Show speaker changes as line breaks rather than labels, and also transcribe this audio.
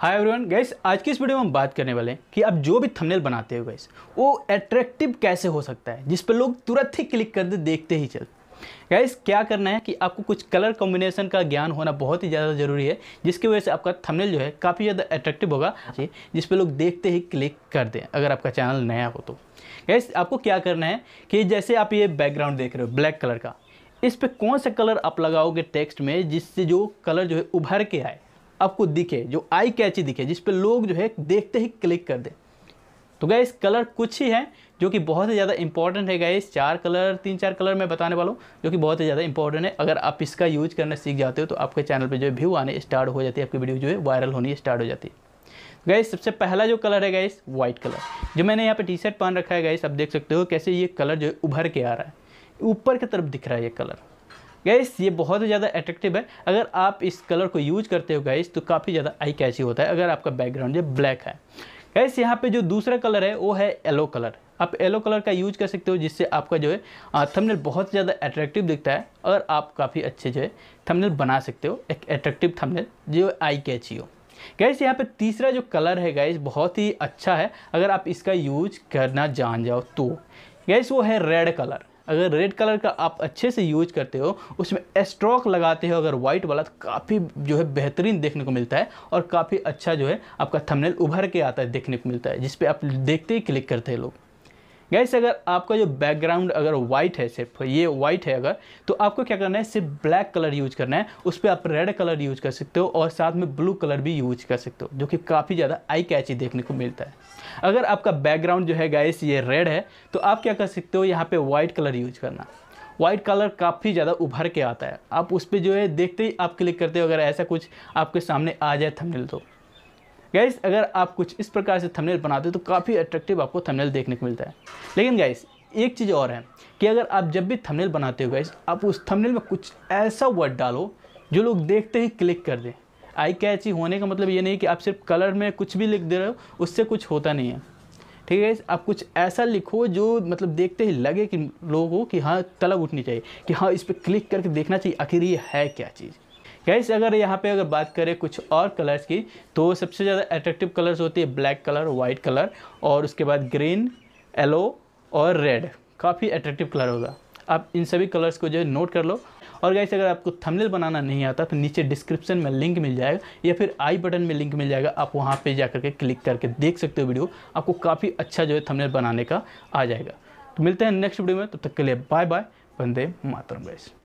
hi everyone gas आज की इस वीडियो में हम बात करने वाले हैं कि आप जो भी थंबनेल बनाते हो गैस वो अट्रैक्टिव कैसे हो सकता है जिस पर लोग तुरंत ही क्लिक कर दे देखते ही चल गैस क्या करना है कि आपको कुछ कलर कॉम्बिनेशन का ज्ञान होना बहुत ही ज़्यादा ज़रूरी है जिसकी वजह से आपका थंबनेल जो है काफ़ी ज़्यादा अट्रैक्टिव होगा जिस पर लोग देखते ही क्लिक कर दें अगर आपका चैनल नया हो तो गैस आपको क्या करना है कि जैसे आप ये बैकग्राउंड देख रहे हो ब्लैक कलर का इस पर कौन सा कलर आप लगाओगे टेक्स्ट में जिससे जो कलर जो है उभर के आए आपको दिखे जो आई कैची दिखे जिस पर लोग जो है देखते ही क्लिक कर दें तो गए कलर कुछ ही है जो कि बहुत ही ज़्यादा इंपॉर्टेंट है गैस चार कलर तीन चार कलर मैं बताने वाला हूँ जो कि बहुत ही ज़्यादा इंपॉर्टेंट है अगर आप इसका यूज करना सीख जाते हो तो आपके चैनल पर जो है व्यू आने स्टार्ट हो जाती है आपकी वीडियो जो है वायरल होनी स्टार्ट हो जाती है गैस सबसे पहला जो कलर है गैस वाइट कलर जो मैंने यहाँ पे टी शर्ट पहन रखा है गैस आप देख सकते हो कैसे ये कलर जो है उभर के आ रहा है ऊपर की तरफ दिख रहा है ये कलर गैस ये बहुत ही ज़्यादा अट्रेक्टिव है अगर आप इस कलर को यूज़ करते हो गैस तो काफ़ी ज़्यादा आई कैची होता है अगर आपका बैकग्राउंड जो ब्लैक है गैस यहाँ पे जो दूसरा कलर है वो है येलो कलर आप येलो कलर का यूज कर सकते हो जिससे आपका जो है थमनेल बहुत ज़्यादा अट्रैक्टिव दिखता है और आप काफ़ी अच्छे जो है थमनेल बना सकते हो एक अट्रैक्टिव थमनेल जो आई कैची हो गैस यहाँ पे तीसरा जो कलर है गैस बहुत ही अच्छा है अगर आप इसका यूज करना जान जाओ तो गैस वो है रेड कलर अगर रेड कलर का आप अच्छे से यूज करते हो उसमें स्ट्रोक लगाते हो अगर वाइट वाला तो काफ़ी जो है बेहतरीन देखने को मिलता है और काफ़ी अच्छा जो है आपका थंबनेल उभर के आता है देखने को मिलता है जिसपे आप देखते ही क्लिक करते हैं लोग गैस अगर आपका जो बैकग्राउंड अगर वाइट है सिर्फ ये वाइट है अगर तो आपको क्या करना है सिर्फ ब्लैक कलर यूज करना है उस पर आप रेड कलर यूज कर सकते हो और साथ में ब्लू कलर भी यूज कर सकते हो जो कि काफ़ी ज़्यादा आई कैची देखने को मिलता है अगर आपका बैकग्राउंड जो है गैस ये रेड है तो आप क्या कर सकते हो यहाँ पर वाइट कलर यूज करना वाइट कलर काफ़ी ज़्यादा उभर के आता है आप उस पर जो है देखते ही आप क्लिक करते हो अगर ऐसा कुछ आपके सामने आ जाए थमिल तो गाइस अगर आप कुछ इस प्रकार से थंबनेल बनाते हो तो काफ़ी अट्रैक्टिव आपको थंबनेल देखने को मिलता है लेकिन गाइस एक चीज़ और है कि अगर आप जब भी थंबनेल बनाते हो गाइस आप उस थंबनेल में कुछ ऐसा वर्ड डालो जो लोग देखते ही क्लिक कर दें आई कैची होने का मतलब ये नहीं कि आप सिर्फ कलर में कुछ भी लिख दे रहे हो उससे कुछ होता नहीं है ठीक है आप कुछ ऐसा लिखो जो मतलब देखते ही लगे कि लोगों को कि हाँ तलब उठनी चाहिए कि हाँ इस पर क्लिक करके देखना चाहिए आखिर ये है क्या चीज़ गैस अगर यहाँ पे अगर बात करें कुछ और कलर्स की तो सबसे ज़्यादा अट्रैक्टिव कलर्स होती है ब्लैक कलर वाइट कलर और उसके बाद ग्रीन येलो और रेड काफ़ी अट्रैक्टिव कलर होगा आप इन सभी कलर्स को जो है नोट कर लो और गैस अगर आपको थंबनेल बनाना नहीं आता तो नीचे डिस्क्रिप्शन में लिंक मिल जाएगा या फिर आई बटन में लिंक मिल जाएगा आप वहाँ पर जा करके क्लिक करके देख सकते हो वीडियो आपको काफ़ी अच्छा जो है थंबनेल बनाने का आ जाएगा तो मिलते हैं नेक्स्ट वीडियो में तब तो तक के लिए बाय बाय बंदे मातरम गैस